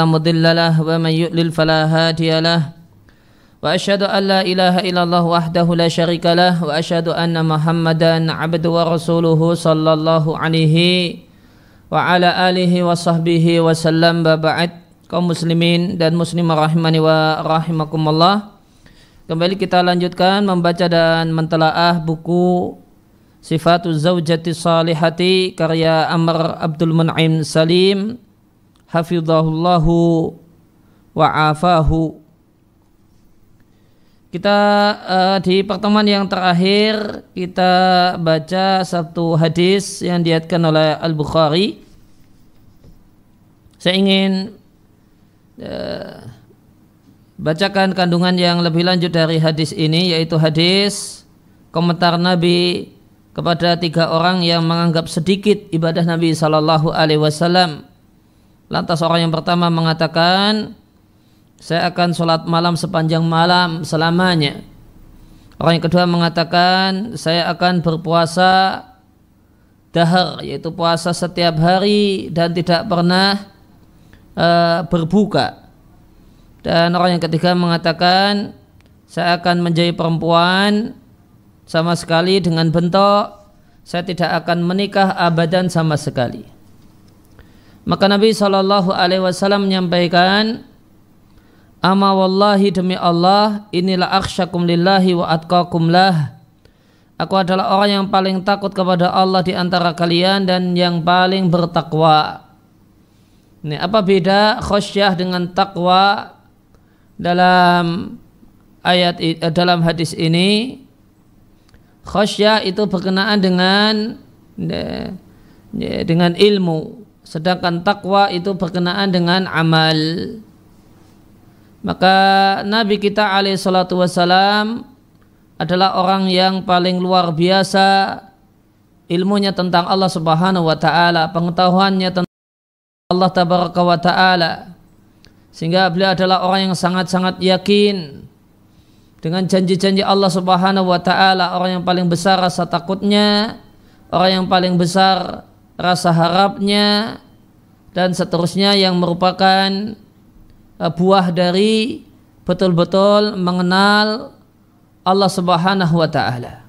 لا مضل له ومن يؤلل فلا هادي له وأشهد أن لا إله إلا الله وحده لا شريك له وأشهد أن محمدا عبد ورسوله صلى الله عليه وعلى آله وصحبه وسلم بابعد kaum muslimin dan muslimah rahimani wa rahimakumullah Kembali kita lanjutkan membaca dan mentelaah buku Sifatuz Zawjati Salihati karya Amr Abdul Mun'im Salim hafizahullahu wa afahu kita uh, di pertemuan yang terakhir kita baca satu hadis yang diatkan oleh Al Bukhari. Saya ingin uh, bacakan kandungan yang lebih lanjut dari hadis ini yaitu hadis komentar Nabi kepada tiga orang yang menganggap sedikit ibadah Nabi Shallallahu Alaihi Wasallam Lantas orang yang pertama mengatakan, saya akan sholat malam sepanjang malam selamanya. Orang yang kedua mengatakan, saya akan berpuasa dahar, yaitu puasa setiap hari dan tidak pernah e, berbuka. Dan orang yang ketiga mengatakan, saya akan menjadi perempuan sama sekali dengan bentuk, saya tidak akan menikah abadan sama sekali. Maka Nabi Shallallahu Alaihi Wasallam menyampaikan, Ama wallahi demi Allah, inilah aksyakum lillahi wa atqakum lah. Aku adalah orang yang paling takut kepada Allah di antara kalian dan yang paling bertakwa. Ini apa beda khosyah dengan takwa dalam ayat eh, dalam hadis ini? Khosyah itu berkenaan dengan eh, eh, dengan ilmu. Sedangkan takwa itu berkenaan dengan amal. Maka Nabi kita alaih salatu wassalam adalah orang yang paling luar biasa ilmunya tentang Allah subhanahu wa ta'ala, pengetahuannya tentang Allah tabaraka wa ta'ala. Sehingga beliau adalah orang yang sangat-sangat yakin dengan janji-janji Allah subhanahu wa ta'ala, orang yang paling besar rasa takutnya, orang yang paling besar rasa harapnya dan seterusnya yang merupakan eh, buah dari betul-betul mengenal Allah Subhanahu wa taala.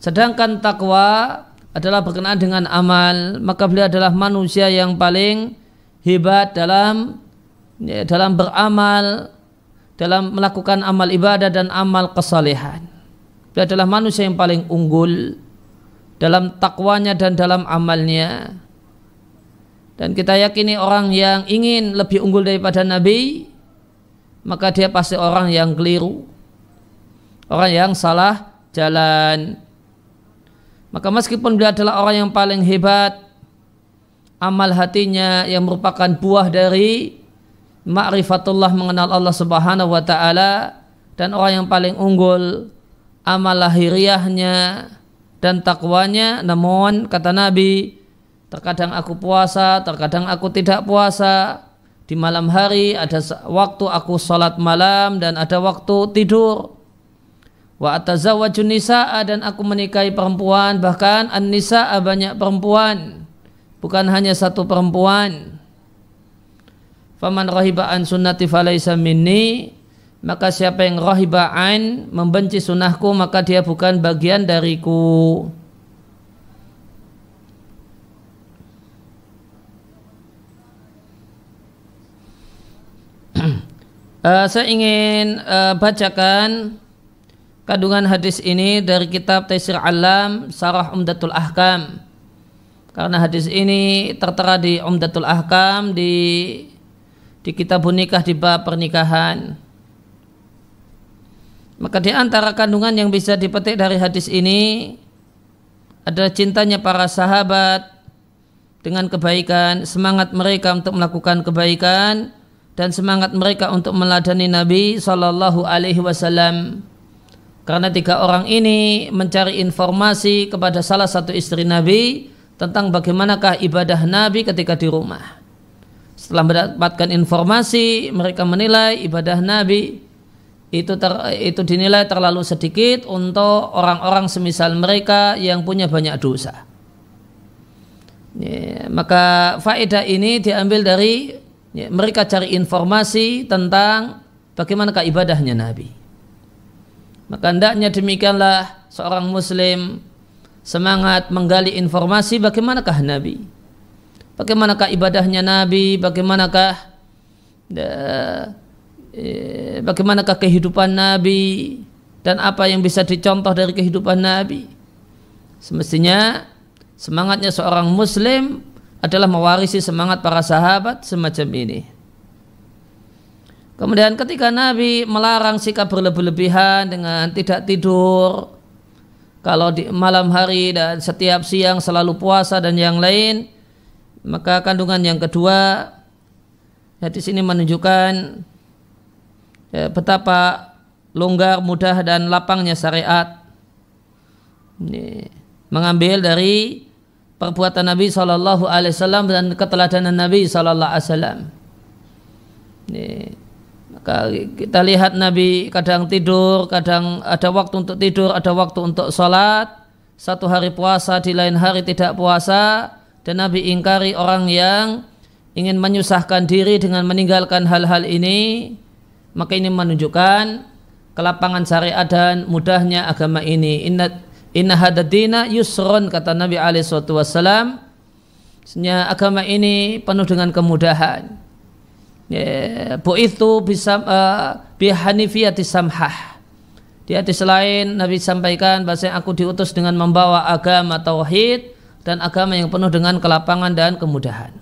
Sedangkan takwa adalah berkenaan dengan amal, maka beliau adalah manusia yang paling hebat dalam ya, dalam beramal, dalam melakukan amal ibadah dan amal kesalehan. Beliau adalah manusia yang paling unggul dalam takwanya dan dalam amalnya. Dan kita yakini orang yang ingin lebih unggul daripada Nabi, maka dia pasti orang yang keliru, orang yang salah jalan. Maka meskipun dia adalah orang yang paling hebat, amal hatinya yang merupakan buah dari ma'rifatullah mengenal Allah Subhanahu wa taala dan orang yang paling unggul amal lahiriahnya dan takwanya namun kata Nabi terkadang aku puasa terkadang aku tidak puasa di malam hari ada waktu aku sholat malam dan ada waktu tidur wa atazawwaju nisaa dan aku menikahi perempuan bahkan an-nisaa banyak perempuan bukan hanya satu perempuan faman rahiba an sunnati falaysa minni maka siapa yang rohiba ain membenci sunahku maka dia bukan bagian dariku uh, saya ingin uh, bacakan kandungan hadis ini dari kitab Taisir Alam Sarah Umdatul Ahkam karena hadis ini tertera di Umdatul Ahkam di di kitab nikah di bab pernikahan maka di antara kandungan yang bisa dipetik dari hadis ini adalah cintanya para sahabat dengan kebaikan, semangat mereka untuk melakukan kebaikan dan semangat mereka untuk meladani Nabi Shallallahu Alaihi Wasallam. Karena tiga orang ini mencari informasi kepada salah satu istri Nabi tentang bagaimanakah ibadah Nabi ketika di rumah. Setelah mendapatkan informasi, mereka menilai ibadah Nabi itu ter, itu dinilai terlalu sedikit untuk orang-orang semisal mereka yang punya banyak dosa. Ya, maka faedah ini diambil dari ya, mereka cari informasi tentang bagaimana ibadahnya Nabi. Maka hendaknya demikianlah seorang muslim semangat menggali informasi bagaimanakah Nabi. Bagaimanakah ibadahnya Nabi, bagaimanakah ya, Eh, bagaimanakah kehidupan Nabi dan apa yang bisa dicontoh dari kehidupan Nabi. Semestinya semangatnya seorang muslim adalah mewarisi semangat para sahabat semacam ini. Kemudian ketika Nabi melarang sikap berlebih-lebihan dengan tidak tidur, kalau di malam hari dan setiap siang selalu puasa dan yang lain, maka kandungan yang kedua, ya ini menunjukkan Ya, betapa longgar, mudah dan lapangnya syariat. mengambil dari perbuatan Nabi Shallallahu Alaihi Wasallam dan keteladanan Nabi Shallallahu Alaihi Wasallam. Maka kita lihat Nabi kadang tidur, kadang ada waktu untuk tidur, ada waktu untuk sholat. Satu hari puasa, di lain hari tidak puasa. Dan Nabi ingkari orang yang ingin menyusahkan diri dengan meninggalkan hal-hal ini maka ini menunjukkan kelapangan syariat dan mudahnya agama ini. Inna inna hadadina yusron kata Nabi alaihi wasallam. Sebenarnya agama ini penuh dengan kemudahan. Ya, bu itu bisa uh, eh, bihanifiyati samhah. Di hadis lain Nabi sampaikan bahasa aku diutus dengan membawa agama tauhid dan agama yang penuh dengan kelapangan dan kemudahan.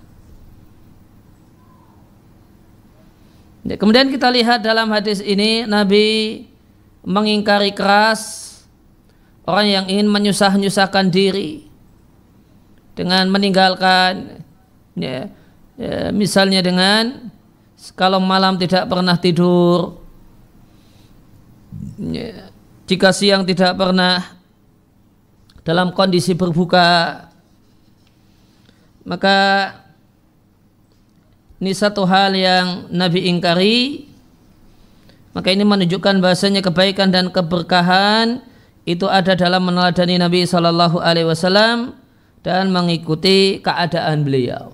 Ya, kemudian kita lihat dalam hadis ini Nabi mengingkari keras orang yang ingin menyusah-nyusahkan diri dengan meninggalkan ya, ya misalnya dengan kalau malam tidak pernah tidur ya, jika siang tidak pernah dalam kondisi berbuka maka ini satu hal yang Nabi ingkari maka ini menunjukkan bahasanya kebaikan dan keberkahan itu ada dalam meneladani Nabi Shallallahu Alaihi Wasallam dan mengikuti keadaan beliau.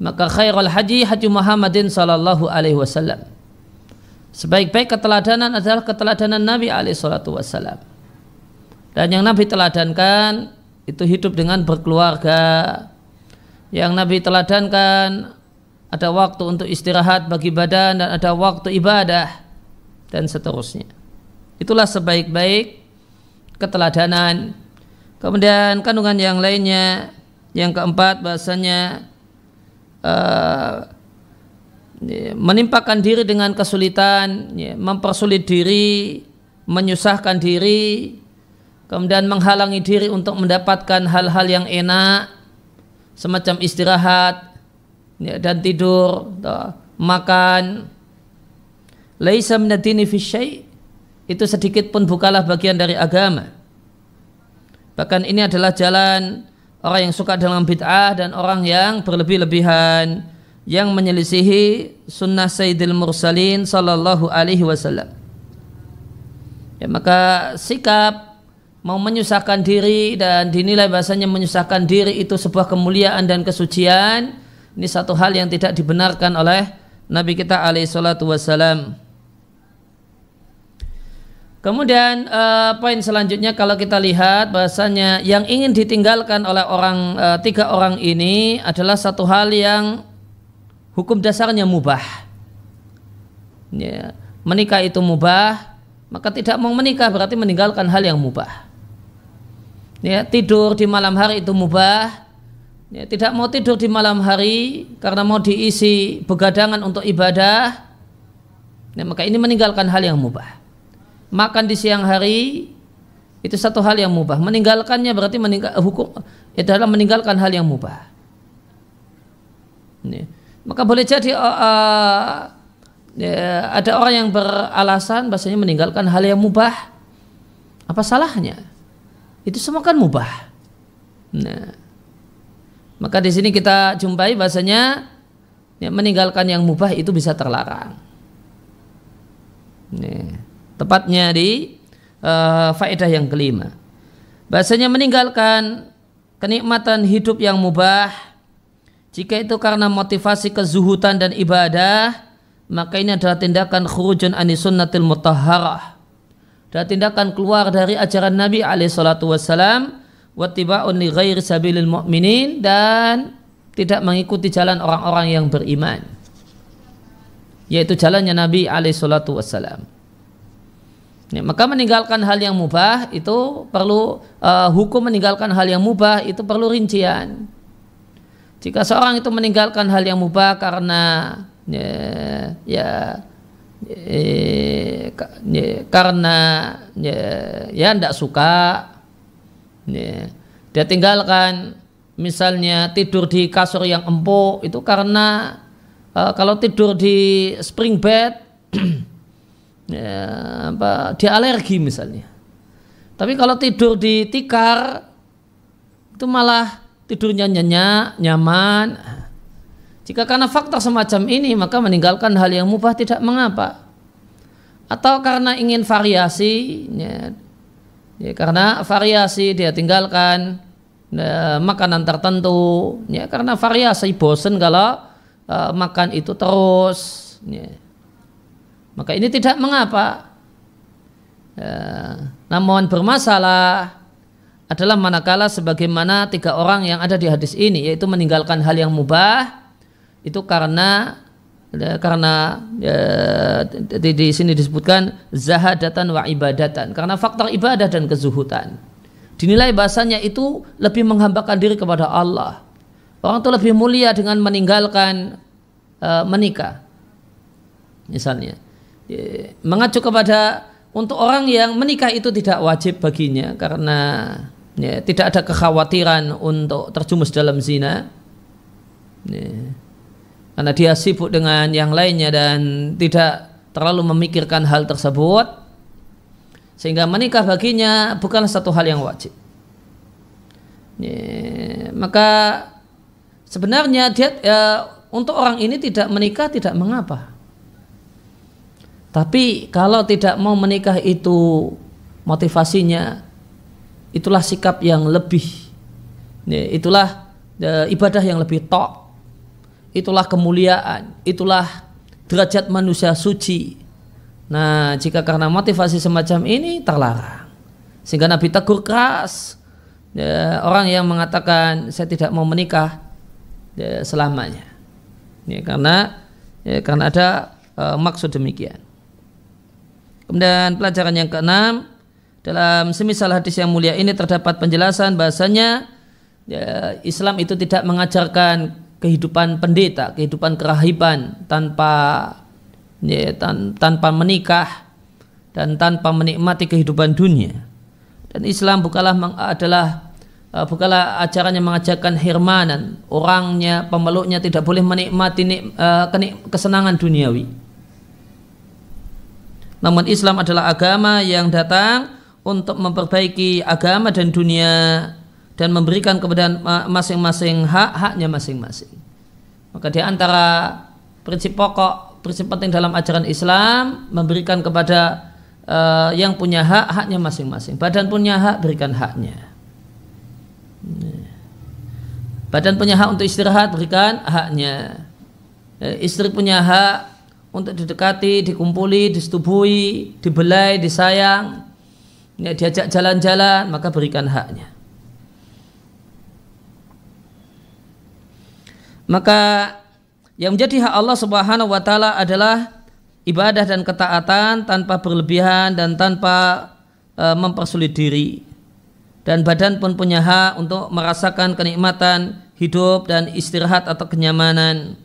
Maka khairul haji haji Muhammadin Shallallahu Alaihi Wasallam. Sebaik-baik keteladanan adalah keteladanan Nabi Alaihi Wasallam. Dan yang Nabi teladankan itu hidup dengan berkeluarga. Yang Nabi teladankan ada waktu untuk istirahat bagi badan dan ada waktu ibadah dan seterusnya. Itulah sebaik-baik keteladanan. Kemudian kandungan yang lainnya yang keempat bahasanya uh, menimpakan diri dengan kesulitan, ya, mempersulit diri, menyusahkan diri, kemudian menghalangi diri untuk mendapatkan hal-hal yang enak semacam istirahat, Ya, dan tidur, makan. Laisa minadini fi itu sedikit pun bukalah bagian dari agama. Bahkan ini adalah jalan orang yang suka dalam bid'ah dan orang yang berlebih-lebihan yang menyelisihi sunnah Sayyidil Mursalin sallallahu alaihi wasallam. Ya, maka sikap mau menyusahkan diri dan dinilai bahasanya menyusahkan diri itu sebuah kemuliaan dan kesucian ini satu hal yang tidak dibenarkan oleh Nabi kita alaihi salatu wassalam. Kemudian uh, poin selanjutnya kalau kita lihat bahasanya yang ingin ditinggalkan oleh orang uh, tiga orang ini adalah satu hal yang hukum dasarnya mubah. Ya, menikah itu mubah, maka tidak mau menikah berarti meninggalkan hal yang mubah. Ya, tidur di malam hari itu mubah, ya, tidak mau tidur di malam hari karena mau diisi begadangan untuk ibadah, ya, maka ini meninggalkan hal yang mubah. Makan di siang hari itu satu hal yang mubah. Meninggalkannya berarti meninggal, hukum itu adalah meninggalkan hal yang mubah. Ya. Maka boleh jadi uh, uh, ya, ada orang yang beralasan bahasanya meninggalkan hal yang mubah. Apa salahnya? Itu semua kan mubah. Nah, maka di sini kita jumpai bahasanya ya, meninggalkan yang mubah itu bisa terlarang. Nih, tepatnya di uh, faedah yang kelima. Bahasanya meninggalkan kenikmatan hidup yang mubah jika itu karena motivasi kezuhutan dan ibadah maka ini adalah tindakan khurujun anis sunnatil mutahharah. Dan tindakan keluar dari ajaran Nabi alaihi salatu wasallam wattiba'un li ghairi sabilil mu'minin dan tidak mengikuti jalan orang-orang yang beriman yaitu jalannya Nabi alaihi salatu Ya, maka meninggalkan hal yang mubah itu perlu uh, hukum meninggalkan hal yang mubah itu perlu rincian. Jika seorang itu meninggalkan hal yang mubah karena ya, ya, ya, ya karena ya, ya tidak suka Ya. Dia tinggalkan misalnya tidur di kasur yang empuk itu karena uh, kalau tidur di spring bed ya, apa, dia alergi misalnya. Tapi kalau tidur di tikar itu malah tidurnya nyenyak, nyaman. Jika karena faktor semacam ini maka meninggalkan hal yang mubah tidak mengapa. Atau karena ingin variasi, ya, ya, karena variasi dia tinggalkan ya, makanan tertentu ya karena variasi bosen kalau uh, makan itu terus ya. maka ini tidak mengapa ya, namun bermasalah adalah manakala sebagaimana tiga orang yang ada di hadis ini yaitu meninggalkan hal yang mubah itu karena Ya, karena ya, di, di sini disebutkan zahadatan wa ibadatan karena faktor ibadah dan kezuhutan dinilai bahasanya itu lebih menghambakan diri kepada Allah orang itu lebih mulia dengan meninggalkan uh, menikah misalnya e, mengacu kepada untuk orang yang menikah itu tidak wajib baginya karena ya, tidak ada kekhawatiran untuk terjumus dalam zina ya karena dia sibuk dengan yang lainnya dan tidak terlalu memikirkan hal tersebut sehingga menikah baginya bukan satu hal yang wajib ya, maka sebenarnya dia ya, untuk orang ini tidak menikah tidak mengapa tapi kalau tidak mau menikah itu motivasinya itulah sikap yang lebih ya, itulah ya, ibadah yang lebih top itulah kemuliaan, itulah derajat manusia suci. Nah, jika karena motivasi semacam ini terlarang. Sehingga Nabi tegur keras ya, orang yang mengatakan saya tidak mau menikah ya, selamanya. Ya, karena ya, karena ada uh, maksud demikian. Kemudian pelajaran yang keenam dalam semisal hadis yang mulia ini terdapat penjelasan bahasanya ya, Islam itu tidak mengajarkan kehidupan pendeta, kehidupan kerahiban tanpa ya, tan, tanpa menikah dan tanpa menikmati kehidupan dunia. Dan Islam bukanlah adalah e, bukanlah ajaran yang mengajarkan hirmanan. Orangnya, pemeluknya tidak boleh menikmati e, kenik kesenangan duniawi. Namun Islam adalah agama yang datang untuk memperbaiki agama dan dunia dan memberikan kepada masing-masing hak haknya masing-masing. Maka di antara prinsip pokok, prinsip penting dalam ajaran Islam memberikan kepada uh, yang punya hak haknya masing-masing. Badan punya hak berikan haknya. Badan punya hak untuk istirahat berikan haknya. Eh, istri punya hak untuk didekati, dikumpuli, disetubuhi, dibelai, disayang, ya, diajak jalan-jalan, maka berikan haknya. Maka yang menjadi hak Allah Subhanahu wa taala adalah ibadah dan ketaatan tanpa berlebihan dan tanpa e, mempersulit diri. Dan badan pun punya hak untuk merasakan kenikmatan hidup dan istirahat atau kenyamanan.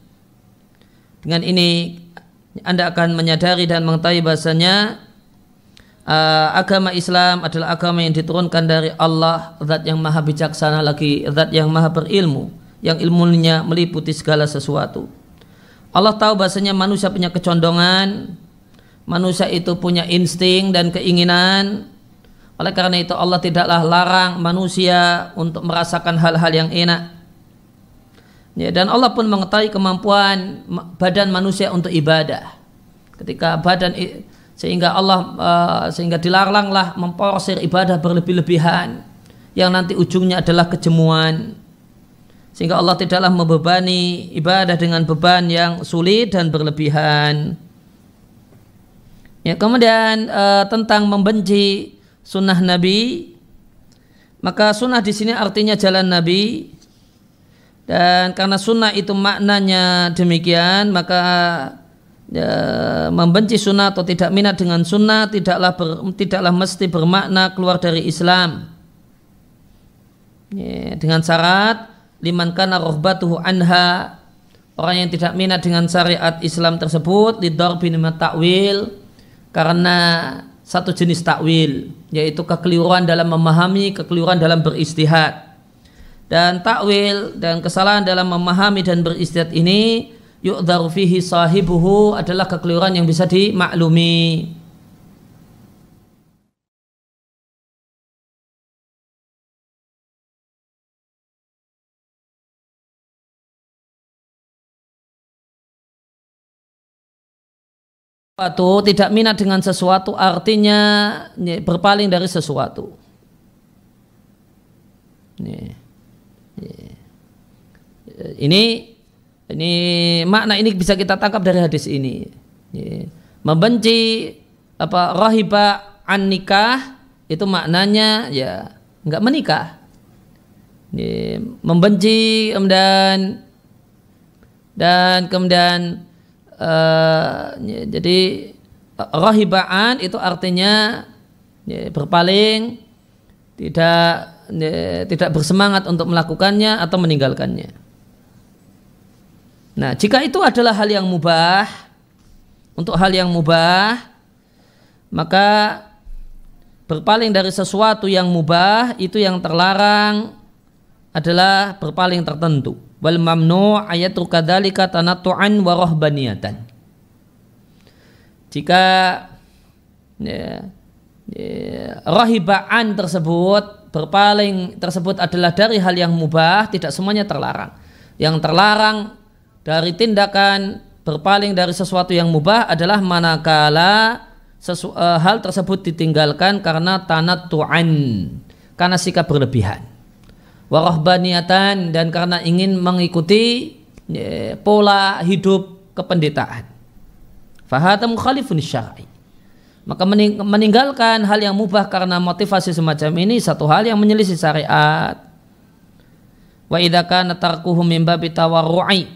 Dengan ini Anda akan menyadari dan mengetahui bahasanya uh, agama Islam adalah agama yang diturunkan dari Allah, zat yang maha bijaksana lagi, zat yang maha berilmu yang ilmunya meliputi segala sesuatu. Allah tahu bahasanya manusia punya kecondongan, manusia itu punya insting dan keinginan. Oleh karena itu Allah tidaklah larang manusia untuk merasakan hal-hal yang enak. Ya, dan Allah pun mengetahui kemampuan badan manusia untuk ibadah. Ketika badan sehingga Allah eh, sehingga dilaranglah memporsir ibadah berlebih-lebihan yang nanti ujungnya adalah kejemuan sehingga Allah tidaklah membebani ibadah dengan beban yang sulit dan berlebihan. Ya, kemudian e, tentang membenci sunnah Nabi, maka sunnah di sini artinya jalan Nabi. Dan karena sunnah itu maknanya demikian, maka e, membenci sunnah atau tidak minat dengan sunnah tidaklah ber, tidaklah mesti bermakna keluar dari Islam. Ya, dengan syarat liman kana rohbatuhu anha orang yang tidak minat dengan syariat Islam tersebut lidor bin takwil karena satu jenis takwil yaitu kekeliruan dalam memahami kekeliruan dalam beristihad dan takwil dan kesalahan dalam memahami dan beristihad ini yu'dharu fihi sahibuhu adalah kekeliruan yang bisa dimaklumi sesuatu, tidak minat dengan sesuatu artinya berpaling dari sesuatu. Ini ini makna ini bisa kita tangkap dari hadis ini. Membenci apa rahiba an nikah itu maknanya ya nggak menikah. Membenci kemudian dan kemudian ya, jadi rohibaan itu artinya ya, berpaling tidak ya, tidak bersemangat untuk melakukannya atau meninggalkannya. Nah, jika itu adalah hal yang mubah, untuk hal yang mubah, maka berpaling dari sesuatu yang mubah itu yang terlarang adalah berpaling tertentu wal mamnu ayat kadzalika tanattu'an wa rohbaniyatan jika ya, ya, rahibaan tersebut berpaling tersebut adalah dari hal yang mubah tidak semuanya terlarang yang terlarang dari tindakan berpaling dari sesuatu yang mubah adalah manakala sesu, uh, hal tersebut ditinggalkan karena tanat tu'an karena sikap berlebihan warohbaniatan dan karena ingin mengikuti ya, pola hidup kependetaan. Fahatam khalifun syar'i. Maka meninggalkan hal yang mubah karena motivasi semacam ini satu hal yang menyelisih syariat. Wa idza kana tarkuhu min tawarru'i.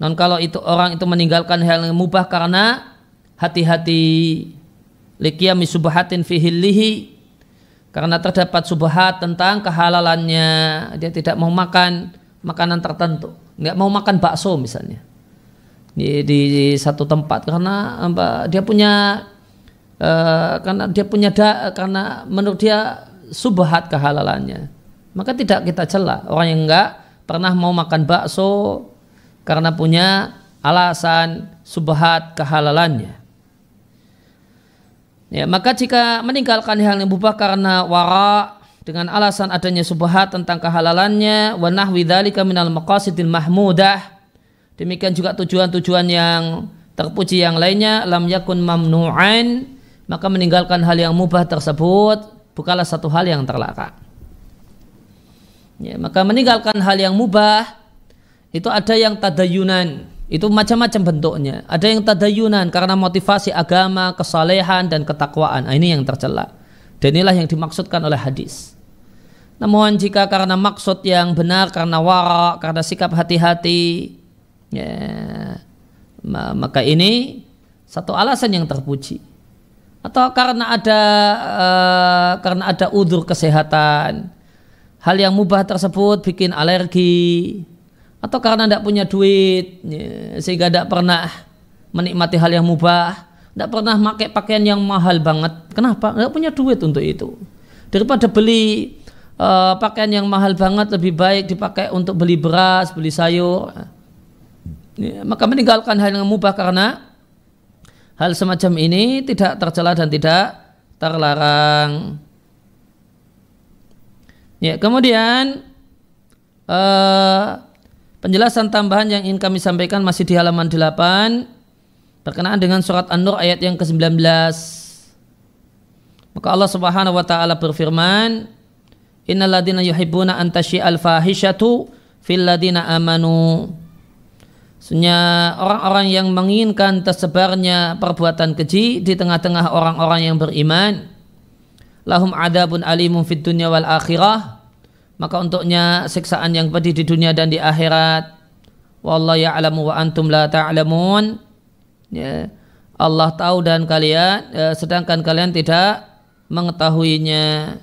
Non kalau itu orang itu meninggalkan hal yang mubah karena hati-hati liqiyami subhatin fihi lihi karena terdapat subhat tentang kehalalannya dia tidak mau makan makanan tertentu nggak mau makan bakso misalnya di, di, satu tempat karena apa, dia punya uh, karena dia punya da, karena menurut dia subhat kehalalannya maka tidak kita celak orang yang nggak pernah mau makan bakso karena punya alasan subhat kehalalannya Ya, maka jika meninggalkan hal yang mubah karena wara dengan alasan adanya subhat tentang kehalalannya wa nahwi dzalika minal maqasidil mahmudah demikian juga tujuan-tujuan yang terpuji yang lainnya lam yakun mamnu'an maka meninggalkan hal yang mubah tersebut bukanlah satu hal yang terlarang ya, maka meninggalkan hal yang mubah itu ada yang tadayunan itu macam-macam bentuknya. Ada yang tadayunan karena motivasi agama, kesalehan dan ketakwaan. Nah, ini yang tercela. Dan inilah yang dimaksudkan oleh hadis. Namun jika karena maksud yang benar, karena warak, karena sikap hati-hati, ya, maka ini satu alasan yang terpuji. Atau karena ada uh, karena ada udur kesehatan, hal yang mubah tersebut bikin alergi, atau karena tidak punya duit ya, sehingga tidak pernah menikmati hal yang mubah tidak pernah pakai pakaian yang mahal banget kenapa tidak punya duit untuk itu daripada beli uh, pakaian yang mahal banget lebih baik dipakai untuk beli beras beli sayur ya, maka meninggalkan hal yang mubah karena hal semacam ini tidak tercela dan tidak terlarang. Ya, kemudian uh, Penjelasan tambahan yang ingin kami sampaikan masih di halaman 8 berkenaan dengan surat An-Nur ayat yang ke-19. Maka Allah Subhanahu wa taala berfirman, "Innal ladzina yuhibbuna an tasyi'al fahishatu fil ladzina amanu." Sunya orang-orang yang menginginkan tersebarnya perbuatan keji di tengah-tengah orang-orang yang beriman, lahum adabun alimun fid dunya wal akhirah maka untuknya siksaan yang pedih di dunia dan di akhirat wallahu ya'lamu wa antum la ta'lamun ya Allah tahu dan kalian ya, sedangkan kalian tidak mengetahuinya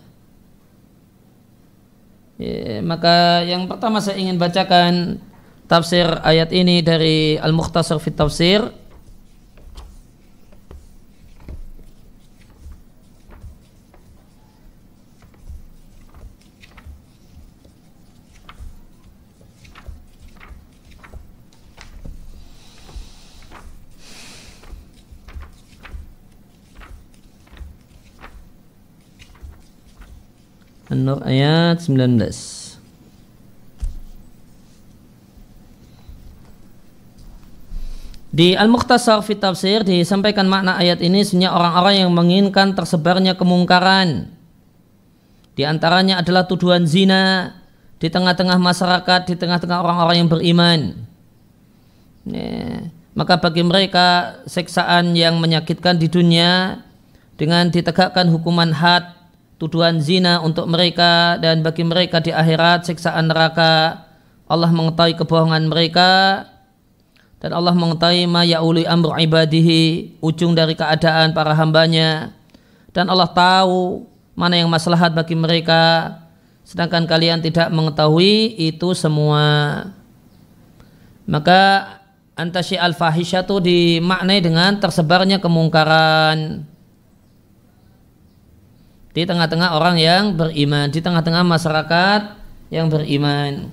ya, maka yang pertama saya ingin bacakan tafsir ayat ini dari Al-Mukhtasar fit Tafsir An-Nur ayat 19 Di Al-Mukhtasar fi Tafsir disampaikan makna ayat ini sebenarnya orang-orang yang menginginkan tersebarnya kemungkaran. Di antaranya adalah tuduhan zina di tengah-tengah masyarakat, di tengah-tengah orang-orang yang beriman. Maka bagi mereka seksaan yang menyakitkan di dunia dengan ditegakkan hukuman had tuduhan zina untuk mereka dan bagi mereka di akhirat siksaan neraka Allah mengetahui kebohongan mereka dan Allah mengetahui ma ya'uli amru ibadihi ujung dari keadaan para hambanya dan Allah tahu mana yang maslahat bagi mereka sedangkan kalian tidak mengetahui itu semua maka antasyi al-fahisyatu dimaknai dengan tersebarnya kemungkaran di tengah-tengah orang yang beriman, di tengah-tengah masyarakat yang beriman.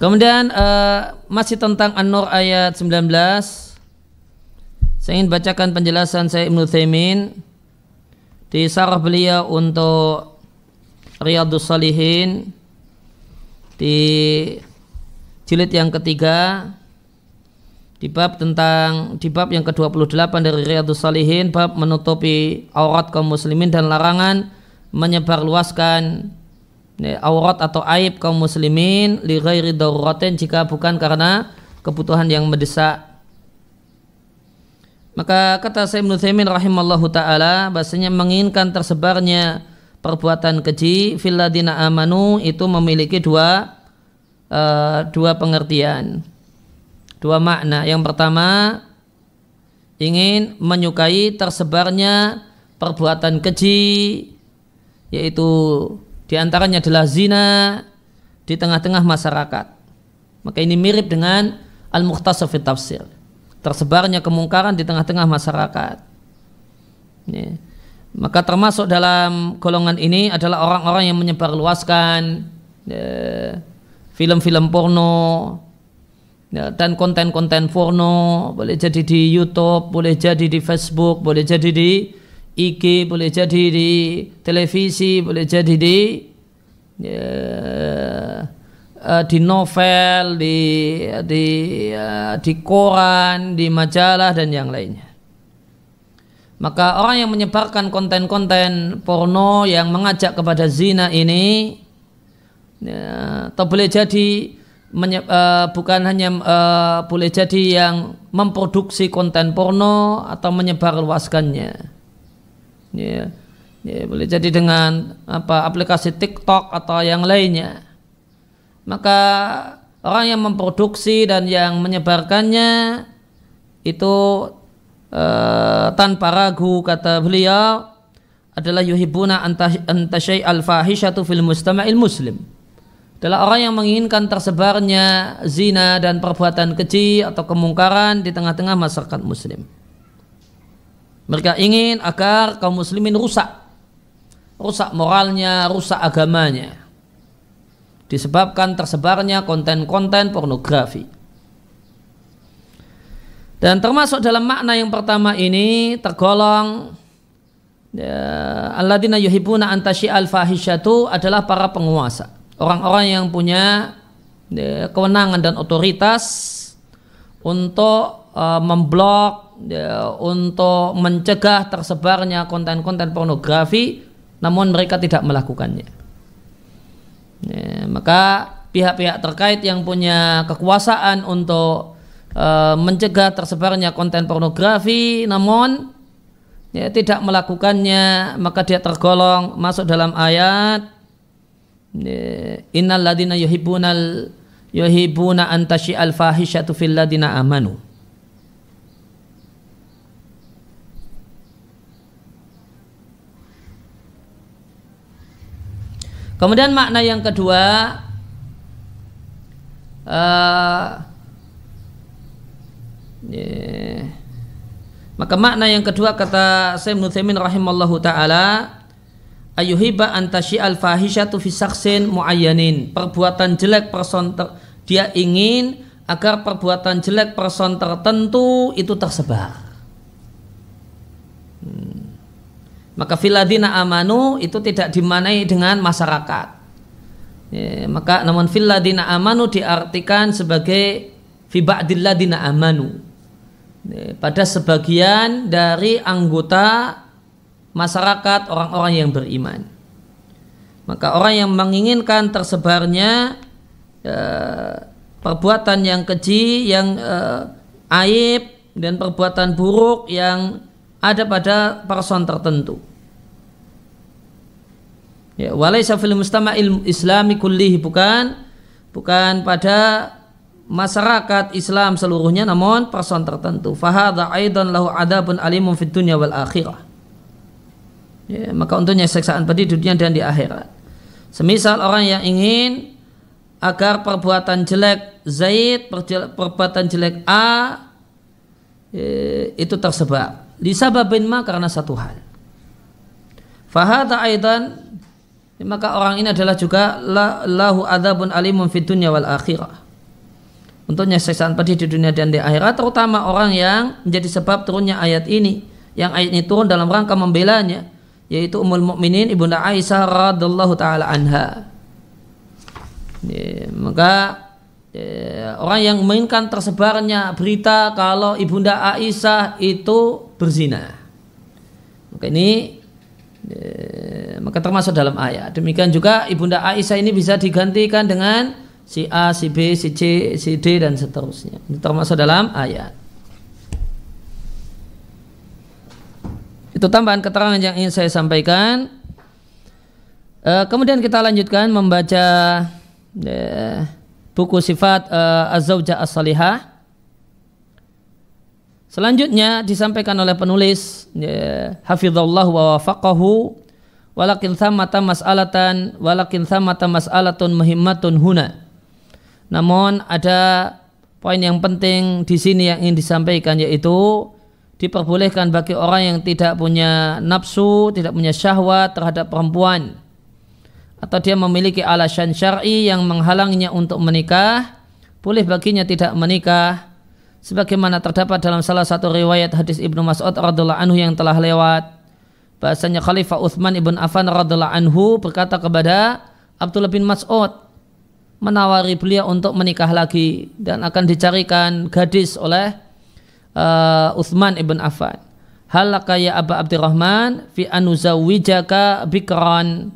Kemudian uh, masih tentang An-Nur ayat 19. Saya ingin bacakan penjelasan saya Ibnu Thaimin di sarah beliau untuk Riyadhus Salihin di jilid yang ketiga di bab tentang di bab yang ke-28 dari Riyadhus Salihin bab menutupi aurat kaum muslimin dan larangan menyebarluaskan ya, aurat atau aib kaum muslimin li ghairi daruratin jika bukan karena kebutuhan yang mendesak maka kata Sayyid Ibnu Thaimin rahimallahu taala bahasanya menginginkan tersebarnya perbuatan keji filadina amanu itu memiliki dua uh, dua pengertian dua makna. Yang pertama ingin menyukai tersebarnya perbuatan keji yaitu diantaranya adalah zina di tengah-tengah masyarakat. Maka ini mirip dengan al-mukhtasaf tafsir. Tersebarnya kemungkaran di tengah-tengah masyarakat. Ini. Maka termasuk dalam golongan ini adalah orang-orang yang menyebarluaskan ya, film-film porno, ya, dan konten-konten porno boleh jadi di YouTube, boleh jadi di Facebook, boleh jadi di IG, boleh jadi di televisi, boleh jadi di ya, eh, di novel, di di ya, di koran, di majalah dan yang lainnya. Maka orang yang menyebarkan konten-konten porno yang mengajak kepada zina ini, ya, atau boleh jadi menye, uh, bukan hanya uh, boleh jadi yang memproduksi konten porno atau menyebarluaskannya. Ya, yeah. boleh jadi dengan apa aplikasi TikTok atau yang lainnya. Maka orang yang memproduksi dan yang menyebarkannya itu uh, tanpa ragu kata beliau adalah yuhibuna antasyai al-fahishatu fil mustama'il muslim adalah orang yang menginginkan tersebarnya zina dan perbuatan keji atau kemungkaran di tengah-tengah masyarakat muslim. Mereka ingin agar kaum muslimin rusak. Rusak moralnya, rusak agamanya. Disebabkan tersebarnya konten-konten pornografi. Dan termasuk dalam makna yang pertama ini tergolong ya, Alladina yuhibuna antasyi al fahishatu adalah para penguasa orang-orang yang punya kewenangan dan otoritas untuk eh, memblok untuk mencegah tersebarnya konten-konten pornografi namun mereka tidak melakukannya maka pihak-pihak terkait yang punya kekuasaan untuk eh, mencegah tersebarnya konten pornografi namun ya, tidak melakukannya maka dia tergolong masuk dalam ayat Eh, innal ladina yuhibbunal yuhibbuna antashi al fahishatu fil ladina amanu. Kemudian makna yang kedua uh, eh, yeah. Maka makna yang kedua kata Sayyid Nuthimin rahimallahu taala ayuhiba antasi al fahishatu fi saksin muayyanin perbuatan jelek person ter, dia ingin agar perbuatan jelek person tertentu itu tersebar hmm. maka filadina amanu itu tidak dimanai dengan masyarakat ya, maka namun filadina amanu diartikan sebagai fibadilladina amanu ya, pada sebagian dari anggota masyarakat orang-orang yang beriman. Maka orang yang menginginkan tersebarnya e, perbuatan yang keji, yang e, aib dan perbuatan buruk yang ada pada person tertentu. Ya, walaysa fil mustama'il islami kullihi bukan bukan pada masyarakat Islam seluruhnya namun person tertentu. Fahadha aidan lahu adabun alimun fid dunya wal akhirah ya, maka untuknya seksaan pedih di dunia dan di akhirat semisal orang yang ingin agar perbuatan jelek Zaid perbuatan jelek A ya, itu tersebab lisababin ma karena satu hal fahata aidan ya, maka orang ini adalah juga lahu adabun alimun fid dunya wal akhirah untuknya seksaan pedih di dunia dan di akhirat terutama orang yang menjadi sebab turunnya ayat ini yang ayat ini turun dalam rangka membelanya yaitu Ummul Mukminin Ibunda Aisyah radhiallahu taala anha. maka orang yang menginginkan tersebarnya berita kalau Ibunda Aisyah itu berzina. Maka ini ya, maka termasuk dalam ayat. Demikian juga Ibunda Aisyah ini bisa digantikan dengan si A, si B, si C, si D dan seterusnya. Ini termasuk dalam ayat. Itu tambahan keterangan yang ingin saya sampaikan. E, kemudian kita lanjutkan membaca e, buku sifat e, eh, Az-Zawjah As-Salihah. Selanjutnya disampaikan oleh penulis ya, Hafizullah wa wafaqahu walakin thamata mas'alatan walakin thamata mas'alatun muhimmatun huna. Namun ada poin yang penting di sini yang ingin disampaikan yaitu diperbolehkan bagi orang yang tidak punya nafsu, tidak punya syahwat terhadap perempuan atau dia memiliki alasan syar'i yang menghalanginya untuk menikah, boleh baginya tidak menikah sebagaimana terdapat dalam salah satu riwayat hadis Ibnu Mas'ud radhiallahu anhu yang telah lewat bahasanya Khalifah Uthman ibn Affan radhiallahu anhu berkata kepada Abdullah bin Mas'ud menawari beliau untuk menikah lagi dan akan dicarikan gadis oleh uh, Uthman ibn Affan. Halaka ya Abu Abdurrahman fi anuzawijaka bikran.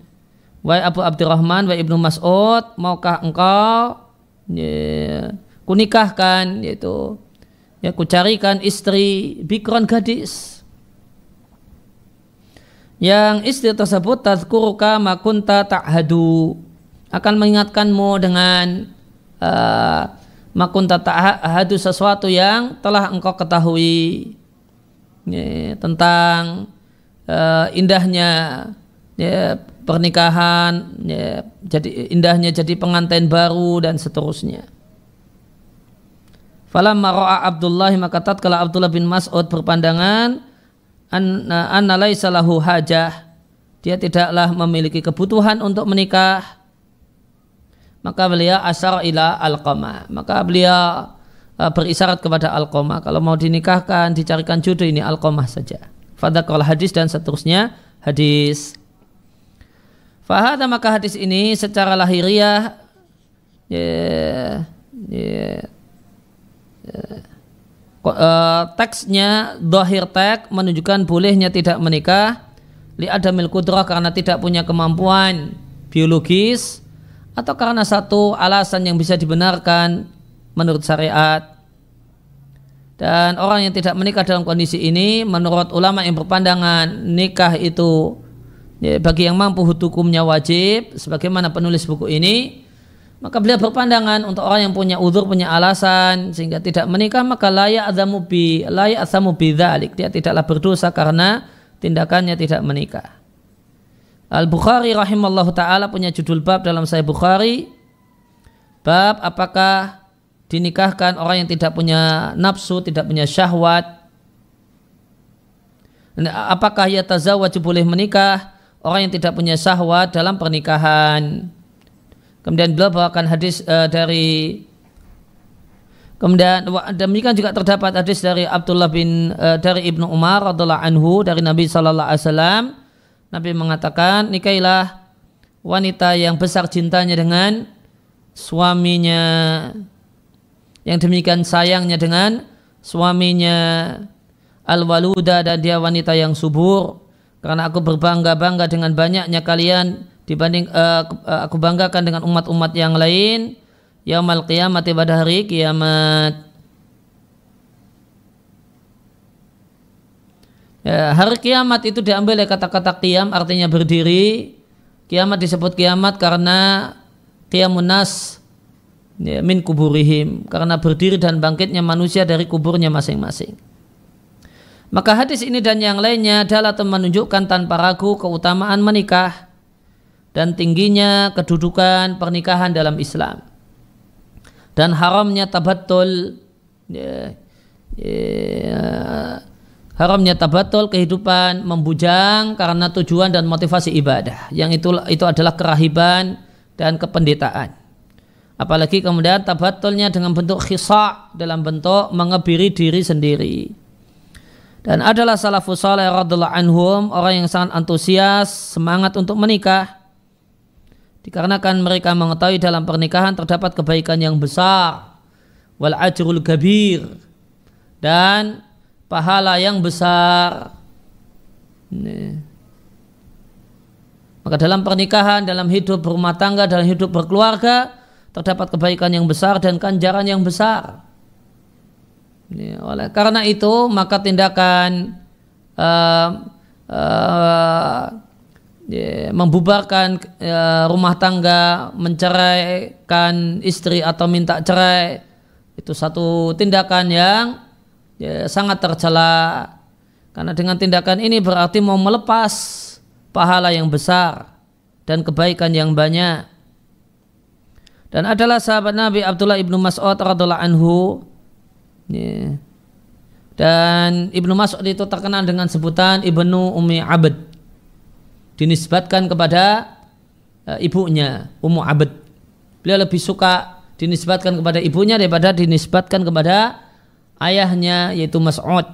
Wa Abu Abdurrahman, wa Ibnu Mas'ud, maukah engkau yeah, kunikahkan yaitu ya kucarikan istri bikron gadis yang istri tersebut tazkuruka makunta ta'hadu akan mengingatkanmu dengan uh, Makun tata hadu sesuatu yang telah engkau ketahui ya, tentang uh, indahnya ya, pernikahan ya, jadi indahnya jadi pengantin baru dan seterusnya Falamma ra'a Abdullah maka tatkala Abdullah bin Mas'ud berpandangan anna an hajah dia tidaklah memiliki kebutuhan untuk menikah maka beliau asar ila -qama. maka beliau uh, berisyarat kepada -qama. kalau mau dinikahkan dicarikan jodoh ini Alkoma saja fadzakal hadis dan seterusnya hadis Fahada maka hadis ini secara lahiriah yeah, yeah, yeah. Eh, uh, teksnya dohir tek menunjukkan bolehnya tidak menikah li adamil kudrah karena tidak punya kemampuan biologis atau karena satu alasan yang bisa dibenarkan menurut syariat dan orang yang tidak menikah dalam kondisi ini menurut ulama yang berpandangan nikah itu ya, bagi yang mampu hukumnya wajib sebagaimana penulis buku ini maka beliau berpandangan untuk orang yang punya udur punya alasan sehingga tidak menikah maka layak azamu bi layak azamu dhalik. dia tidaklah berdosa karena tindakannya tidak menikah Al-Bukhari rahimallahu taala punya judul bab dalam Sahih Bukhari bab apakah dinikahkan orang yang tidak punya nafsu, tidak punya syahwat. Apakah ia tazawwaj boleh menikah orang yang tidak punya syahwat dalam pernikahan? Kemudian beliau bawakan hadis uh, dari Kemudian demikian juga terdapat hadis dari Abdullah bin uh, dari Ibnu Umar radhiallahu anhu dari Nabi sallallahu alaihi wasallam Nabi mengatakan nikailah wanita yang besar cintanya dengan suaminya yang demikian sayangnya dengan suaminya al-waluda dan dia wanita yang subur karena aku berbangga-bangga dengan banyaknya kalian dibanding uh, aku banggakan dengan umat-umat yang lain yaumal qiyamati pada hari kiamat Ya, hari kiamat itu diambil dari ya kata-kata kiam artinya berdiri. Kiamat disebut kiamat karena kiamunas ya, min kuburihim karena berdiri dan bangkitnya manusia dari kuburnya masing-masing. Maka hadis ini dan yang lainnya adalah menunjukkan tanpa ragu keutamaan menikah dan tingginya kedudukan pernikahan dalam Islam dan haramnya tabatul ya, ya, haramnya tabatul kehidupan membujang karena tujuan dan motivasi ibadah yang itu itu adalah kerahiban dan kependetaan apalagi kemudian tabatulnya dengan bentuk khisa dalam bentuk mengebiri diri sendiri dan adalah salafus saleh radhiallahu anhum orang yang sangat antusias semangat untuk menikah dikarenakan mereka mengetahui dalam pernikahan terdapat kebaikan yang besar wal ajrul gabir dan pahala yang besar. Ini. Maka dalam pernikahan, dalam hidup berumah tangga, dalam hidup berkeluarga terdapat kebaikan yang besar dan ganjaran yang besar. Ini, oleh karena itu maka tindakan uh, eh, uh, eh, yeah, membubarkan uh, rumah tangga, menceraikan istri atau minta cerai itu satu tindakan yang ya, sangat tercela karena dengan tindakan ini berarti mau melepas pahala yang besar dan kebaikan yang banyak. Dan adalah sahabat Nabi Abdullah ibnu Mas'ud radhiallahu anhu. Ya. Dan ibnu Mas'ud itu terkenal dengan sebutan ibnu Umi Abd. Dinisbatkan kepada uh, ibunya Ummu Abd. Beliau lebih suka dinisbatkan kepada ibunya daripada dinisbatkan kepada ayahnya yaitu Mas'ud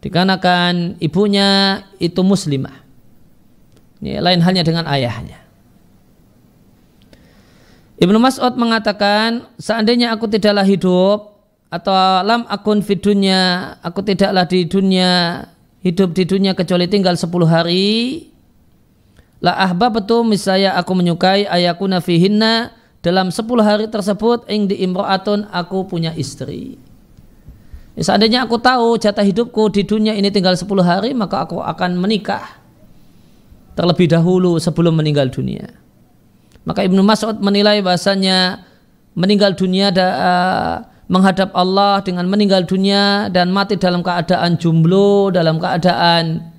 dikarenakan ibunya itu muslimah. Ini lain halnya dengan ayahnya. Ibnu Mas'ud mengatakan, seandainya aku tidaklah hidup atau lam akun di aku tidaklah di dunia hidup di dunia kecuali tinggal 10 hari. La ahba betul misalnya aku menyukai ayahku nafihinna dalam 10 hari tersebut ing di imro'atun aku punya istri. Ya, seandainya aku tahu jatah hidupku di dunia ini tinggal 10 hari, maka aku akan menikah terlebih dahulu sebelum meninggal dunia. Maka Ibnu Mas'ud menilai bahasanya meninggal dunia da, uh, menghadap Allah dengan meninggal dunia dan mati dalam keadaan jumlo, dalam keadaan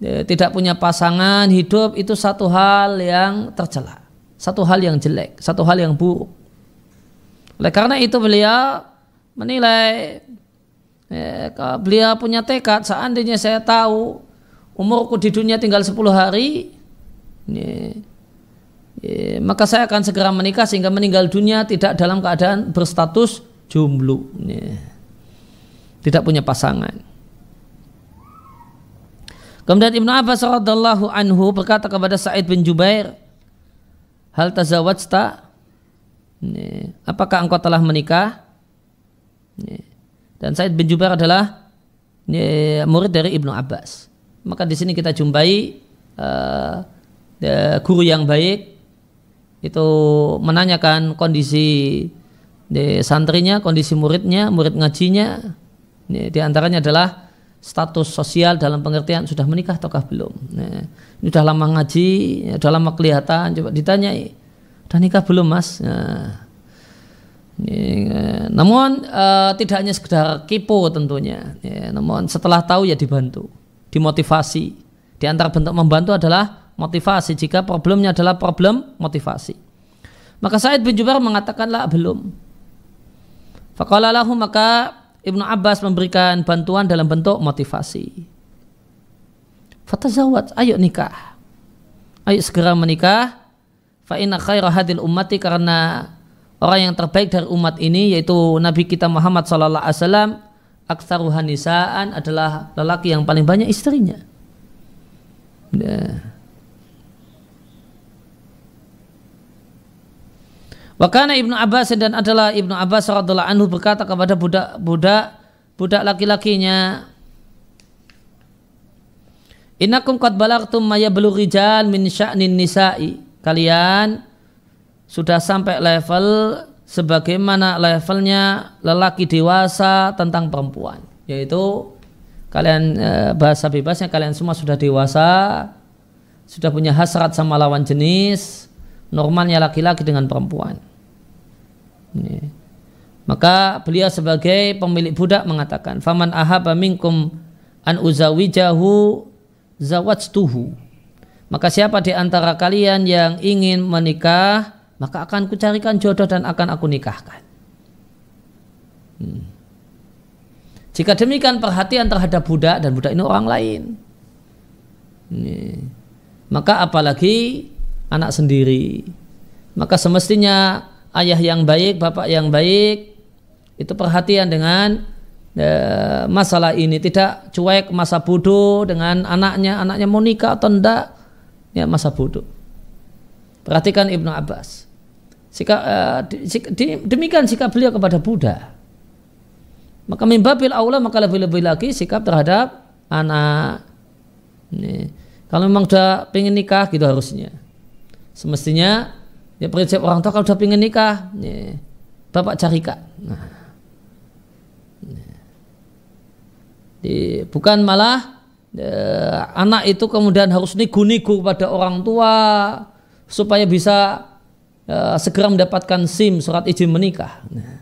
ya, tidak punya pasangan, hidup itu satu hal yang tercela, satu hal yang jelek, satu hal yang buruk. Oleh karena itu beliau menilai Ya, beliau punya tekad, seandainya saya tahu umurku di dunia tinggal 10 hari, ya, ya, maka saya akan segera menikah sehingga meninggal dunia tidak dalam keadaan berstatus jomblo. Ya. Tidak punya pasangan. Kemudian Ibnu Abbas radallahu anhu berkata kepada Sa'id bin Jubair, "Hal tazawwajta?" Apakah engkau telah menikah? ya, dan Said bin Jubair adalah murid dari Ibnu Abbas. Maka di sini kita jumpai uh, guru yang baik itu menanyakan kondisi di santrinya, kondisi muridnya, murid ngajinya. Ini di antaranya adalah status sosial dalam pengertian sudah menikah ataukah belum. Nah, ini sudah lama ngaji, ya, sudah lama kelihatan. Coba ditanyai, sudah nikah belum mas? Nah, Iya. namun uh, tidak hanya sekedar kipo tentunya. Ya, namun setelah tahu ya dibantu, dimotivasi. Di antara bentuk membantu adalah motivasi. Jika problemnya adalah problem motivasi. Maka Said bin Jubair mengatakanlah belum. fakallahu maka Ibnu Abbas memberikan bantuan dalam bentuk motivasi. Fatazawat, ayo nikah. Ayo segera menikah. Fa inna khaira hadil ummati karena orang yang terbaik dari umat ini yaitu Nabi kita Muhammad sallallahu alaihi wasallam Aksaruhanisaan hanisaan adalah lelaki yang paling banyak istrinya. Nah. Ya. Wakana Ibnu Abbas dan adalah Ibnu Abbas radhiallahu anhu berkata kepada budak-budak budak laki-lakinya Innakum qad balagtum ma rijal min sya'nin nisa'i. Kalian sudah sampai level sebagaimana levelnya lelaki dewasa tentang perempuan yaitu kalian e, bahasa bebasnya kalian semua sudah dewasa sudah punya hasrat sama lawan jenis normalnya laki-laki dengan perempuan ini. maka beliau sebagai pemilik budak mengatakan faman ahaba minkum an uzawijahu zawajtuhu maka siapa di antara kalian yang ingin menikah maka akan kucarikan jodoh dan akan aku nikahkan. Hmm. Jika demikian perhatian terhadap budak dan budak ini orang lain, hmm. maka apalagi anak sendiri, maka semestinya ayah yang baik, bapak yang baik itu perhatian dengan e, masalah ini tidak cuek masa bodoh dengan anaknya, anaknya mau nikah atau tidak? ya masa bodoh. Perhatikan Ibnu Abbas sikap uh, di, di, demikian sikap beliau kepada Buddha. Maka mimbabil aula maka lebih-lebih lagi sikap terhadap anak. Ini. Kalau memang sudah pengen nikah gitu harusnya. Semestinya ya prinsip orang tua kalau sudah pengen nikah, ini. bapak cari kak. Nah. Di, bukan malah e, anak itu kemudian harus nigu-nigu pada orang tua supaya bisa Eh, segera mendapatkan SIM surat izin menikah. Nah.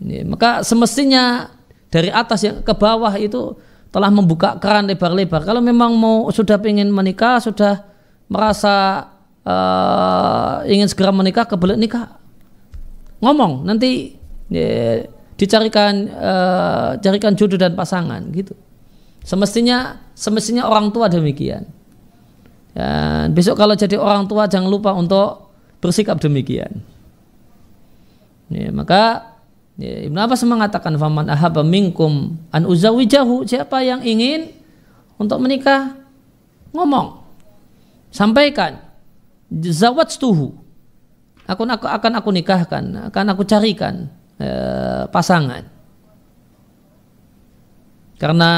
ini, maka semestinya dari atas yang ke bawah itu telah membuka keran lebar-lebar. Kalau memang mau sudah ingin menikah, sudah merasa uh, ingin segera menikah, kebelet nikah, ngomong nanti ya, dicarikan uh, carikan jodoh dan pasangan gitu. Semestinya semestinya orang tua demikian. Dan ya, besok kalau jadi orang tua jangan lupa untuk bersikap demikian. Ya, maka ya, Ibn Abbas mengatakan faman ahaba minkum an uzawijahu siapa yang ingin untuk menikah ngomong sampaikan zawat tuhu aku akan aku nikahkan akan aku carikan eh, pasangan karena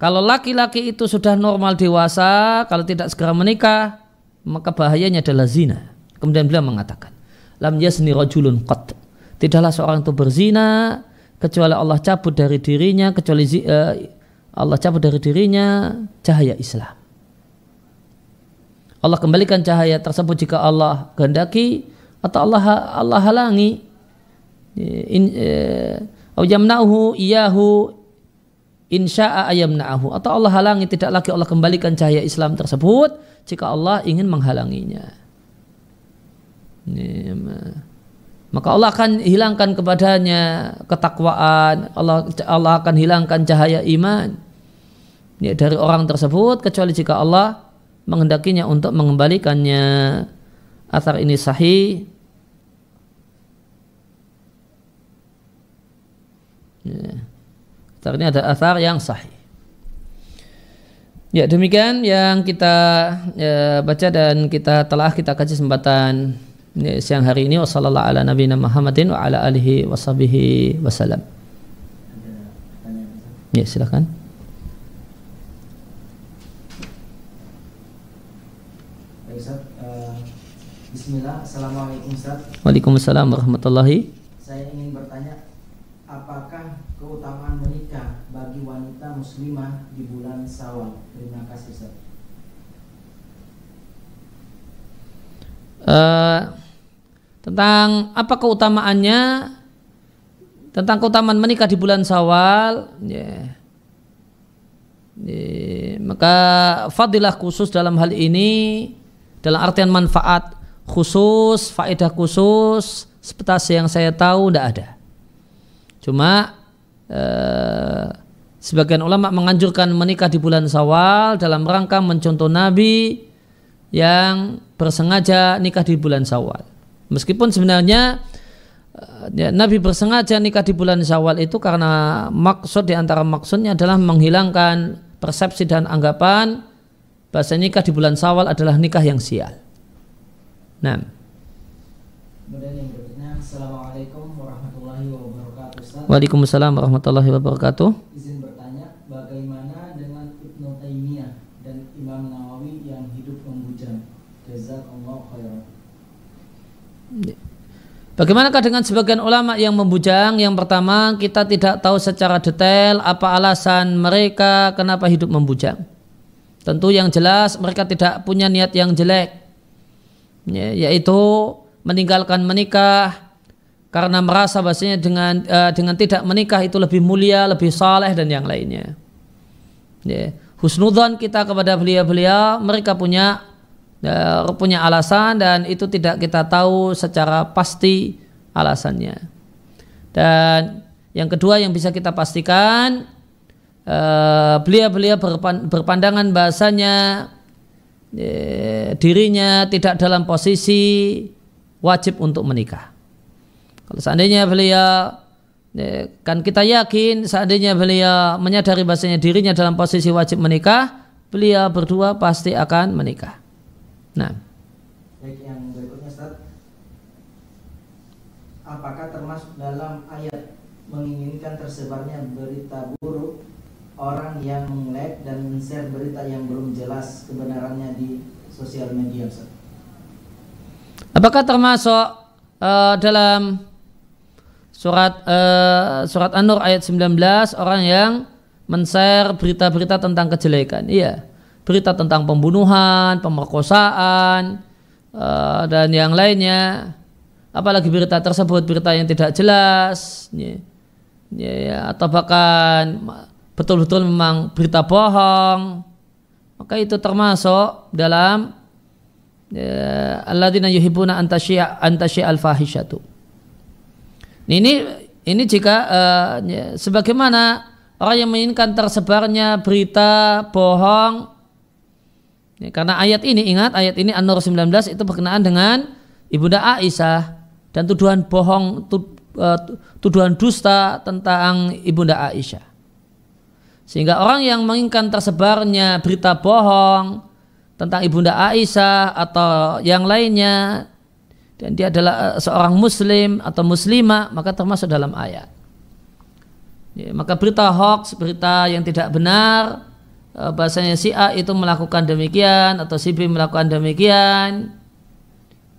kalau laki-laki itu sudah normal dewasa kalau tidak segera menikah maka bahayanya adalah zina Kemudian beliau mengatakan, lam yasni rajulun qat. Tidaklah seorang itu berzina kecuali Allah cabut dari dirinya kecuali uh, Allah cabut dari dirinya cahaya Islam. Allah kembalikan cahaya tersebut jika Allah kehendaki atau Allah Allah halangi in eh, uh, yamnahu iyahu insya'a ayamna'ahu atau Allah halangi tidak lagi Allah kembalikan cahaya Islam tersebut jika Allah ingin menghalanginya maka Allah akan hilangkan kepadanya ketakwaan, Allah Allah akan hilangkan cahaya iman ya, dari orang tersebut kecuali jika Allah menghendakinya untuk mengembalikannya. Asar ini sahih. Ya. ini ada asar yang sahih. Ya demikian yang kita ya, baca dan kita telah kita kaji sempatan ini siang hari ini wasallallahu ala nabiyina Muhammadin wa ala alihi washabihi wasalam Ya, silakan. Eh, bismillah, Assalamualaikum Ustaz Waalaikumsalam warahmatullahi Saya ingin bertanya Apakah keutamaan menikah bagi wanita muslimah di bulan sawal? Terima kasih Ustaz uh, tentang apa keutamaannya tentang keutamaan menikah di bulan Syawal ya. ya. maka fadilah khusus dalam hal ini dalam artian manfaat khusus faedah khusus seperti yang saya tahu tidak ada cuma eh, sebagian ulama menganjurkan menikah di bulan Sawal dalam rangka mencontoh Nabi yang bersengaja nikah di bulan Sawal. Meskipun sebenarnya eh, ya, Nabi bersengaja nikah di bulan Syawal itu karena maksud di antara maksudnya adalah menghilangkan persepsi dan anggapan bahasa nikah di bulan Syawal adalah nikah yang sial. Nah. Kemudian yang berikutnya, Assalamualaikum warahmatullahi wabarakatuh. Waalaikumsalam warahmatullahi wabarakatuh. Bagaimanakah dengan sebagian ulama yang membujang? Yang pertama, kita tidak tahu secara detail apa alasan mereka kenapa hidup membujang. Tentu yang jelas mereka tidak punya niat yang jelek, ya, yaitu meninggalkan menikah karena merasa bahasanya dengan uh, dengan tidak menikah itu lebih mulia, lebih saleh dan yang lainnya. Ya, Husnudon kita kepada beliau-beliau, mereka punya Eh, punya alasan dan itu tidak kita tahu secara pasti alasannya. Dan yang kedua yang bisa kita pastikan eh, beliau-beliau berpandangan bahasanya eh, dirinya tidak dalam posisi wajib untuk menikah. Kalau seandainya beliau kan kita yakin seandainya beliau menyadari bahasanya dirinya dalam posisi wajib menikah, beliau berdua pasti akan menikah. Nah. Baik yang berikutnya Ustaz. Apakah termasuk dalam ayat menginginkan tersebarnya berita buruk orang yang melek dan men-share berita yang belum jelas kebenarannya di sosial media Ustaz? Apakah termasuk uh, dalam surat uh, surat An-Nur ayat 19 orang yang men-share berita-berita tentang kejelekan? Iya berita tentang pembunuhan, pemerkosaan, eh, dan yang lainnya. Apalagi berita tersebut berita yang tidak jelas, ya. atau bahkan betul-betul memang berita bohong, maka itu termasuk dalam ya, alladzina yuhibbuna antasya antasya al Ini ini jika eh, sebagaimana orang yang menginginkan tersebarnya berita bohong Ya, karena ayat ini ingat ayat ini An-Nur 19 itu berkenaan dengan Ibunda Aisyah dan tuduhan bohong e, tuduhan dusta tentang Ibunda Aisyah. Sehingga orang yang menginginkan tersebarnya berita bohong tentang Ibunda Aisyah atau yang lainnya dan dia adalah e, seorang muslim atau muslimah maka termasuk dalam ayat. Ya, maka berita hoax, berita yang tidak benar E, bahasanya si A itu melakukan demikian atau si B melakukan demikian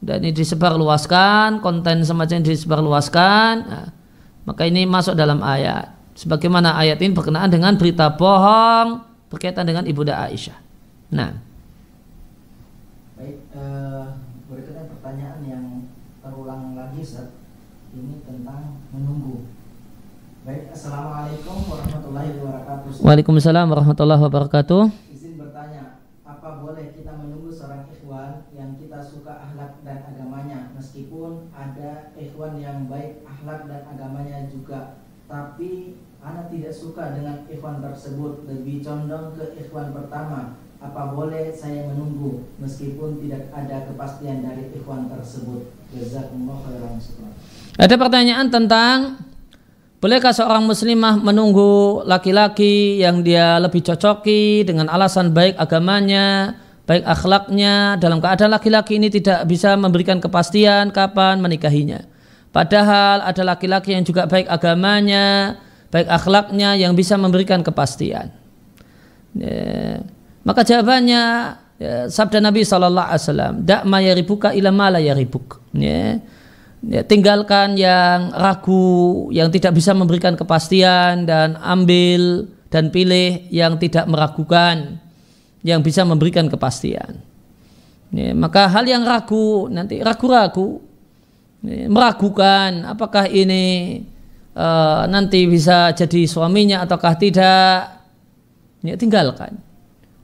dan ini disebarluaskan konten semacam ini disebarluaskan nah, maka ini masuk dalam ayat sebagaimana ayat ini berkenaan dengan berita bohong berkaitan dengan ibu ibunda Aisyah nah baik uh... Baik, Assalamualaikum warahmatullahi wabarakatuh. Waalaikumsalam warahmatullahi wabarakatuh. Izin bertanya, apa boleh kita menunggu seorang ikhwan yang kita suka akhlak dan agamanya meskipun ada ikhwan yang baik akhlak dan agamanya juga tapi anak tidak suka dengan ikhwan tersebut lebih condong ke ikhwan pertama apa boleh saya menunggu meskipun tidak ada kepastian dari ikhwan tersebut jazakumullah khairan ada pertanyaan tentang Bolehkah seorang muslimah menunggu laki-laki yang dia lebih cocoki dengan alasan baik agamanya, baik akhlaknya, dalam keadaan laki-laki ini tidak bisa memberikan kepastian kapan menikahinya. Padahal ada laki-laki yang juga baik agamanya, baik akhlaknya yang bisa memberikan kepastian. Ya. Maka jawabannya ya, sabda Nabi saw. Dak ma'yaribuka yaribuka ila ma yaribuk. Ya ya, tinggalkan yang ragu, yang tidak bisa memberikan kepastian dan ambil dan pilih yang tidak meragukan, yang bisa memberikan kepastian. Ya, maka hal yang ragu nanti ragu-ragu, ya, meragukan apakah ini uh, nanti bisa jadi suaminya ataukah tidak, ya, tinggalkan,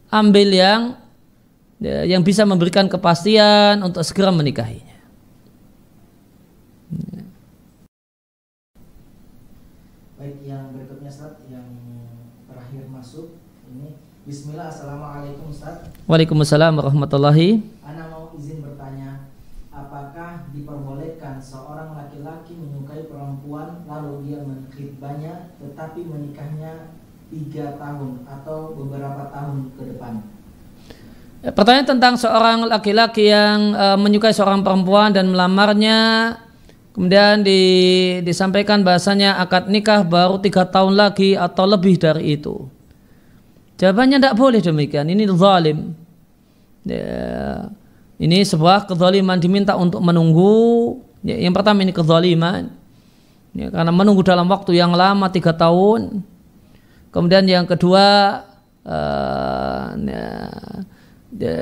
ambil yang ya, yang bisa memberikan kepastian untuk segera menikahinya. baik yang berikutnya Ustaz yang terakhir masuk ini Bismillah Assalamualaikum Ustaz Waalaikumsalam warahmatullahi Ana mau izin bertanya Apakah diperbolehkan seorang laki-laki menyukai perempuan Lalu dia menkhidbahnya Tetapi menikahnya tiga tahun atau beberapa tahun ke depan Pertanyaan tentang seorang laki-laki yang e, menyukai seorang perempuan dan melamarnya Kemudian di, disampaikan bahasanya akad nikah baru tiga tahun lagi atau lebih dari itu. Jawabannya tidak boleh demikian. Ini zalim. Ya, ini sebuah kezaliman diminta untuk menunggu. Ya, yang pertama ini kezaliman. Ya, karena menunggu dalam waktu yang lama tiga tahun. Kemudian yang kedua uh, ya, ya,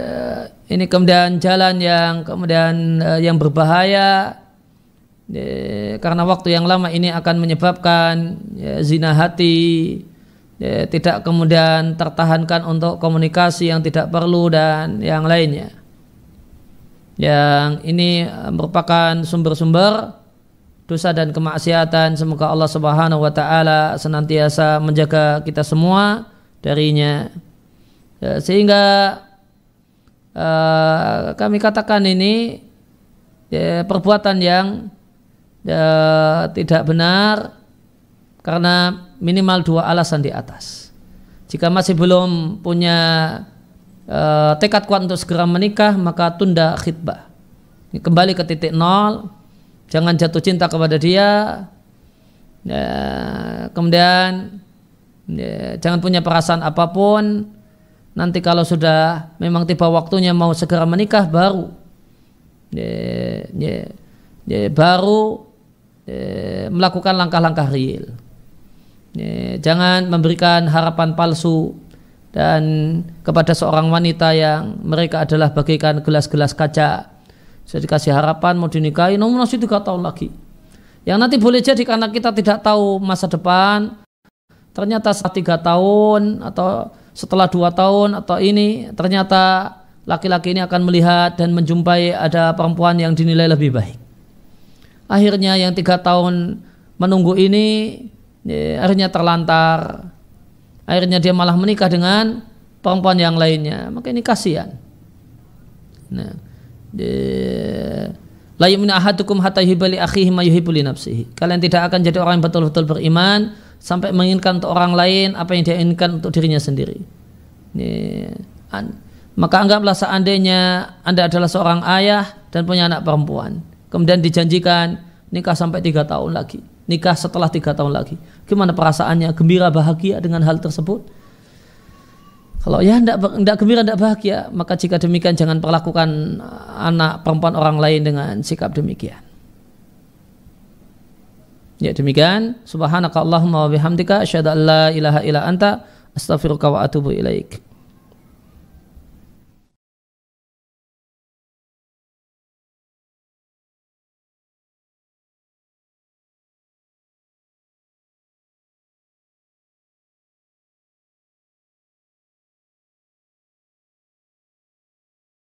ini kemudian jalan yang kemudian uh, yang berbahaya ya, karena waktu yang lama ini akan menyebabkan ya, zina hati ya, tidak kemudian tertahankan untuk komunikasi yang tidak perlu dan yang lainnya yang ini merupakan sumber-sumber dosa dan kemaksiatan semoga Allah Subhanahu wa taala senantiasa menjaga kita semua darinya ya, sehingga uh, kami katakan ini ya, perbuatan yang ya, tidak benar karena minimal dua alasan di atas. Jika masih belum punya e, tekad kuat untuk segera menikah, maka tunda khidbah. Kembali ke titik nol, jangan jatuh cinta kepada dia. Ya, kemudian ya, jangan punya perasaan apapun. Nanti kalau sudah memang tiba waktunya mau segera menikah, baru, ya, ya, ya, baru Eh, melakukan langkah-langkah real. Eh, jangan memberikan harapan palsu dan kepada seorang wanita yang mereka adalah bagikan gelas-gelas kaca. Saya dikasih harapan mau dinikahi, namun masih tiga tahun lagi. Yang nanti boleh jadi karena kita tidak tahu masa depan, ternyata setelah tiga tahun atau setelah dua tahun atau ini ternyata laki-laki ini akan melihat dan menjumpai ada perempuan yang dinilai lebih baik akhirnya yang tiga tahun menunggu ini ya, akhirnya terlantar akhirnya dia malah menikah dengan perempuan yang lainnya maka ini kasihan nah la yu'minu ahadukum hatta akhihi ma nafsihi kalian tidak akan jadi orang yang betul-betul beriman sampai menginginkan untuk orang lain apa yang dia inginkan untuk dirinya sendiri ini maka anggaplah seandainya Anda adalah seorang ayah dan punya anak perempuan Kemudian dijanjikan nikah sampai tiga tahun lagi. Nikah setelah tiga tahun lagi. Gimana perasaannya? Gembira, bahagia dengan hal tersebut? Kalau ya tidak tidak gembira, tidak bahagia, maka jika demikian jangan perlakukan anak perempuan orang lain dengan sikap demikian. Ya demikian. Subhanaka Allahumma wa bihamdika asyhadu an la ilaha illa anta astaghfiruka wa atubu ilaik.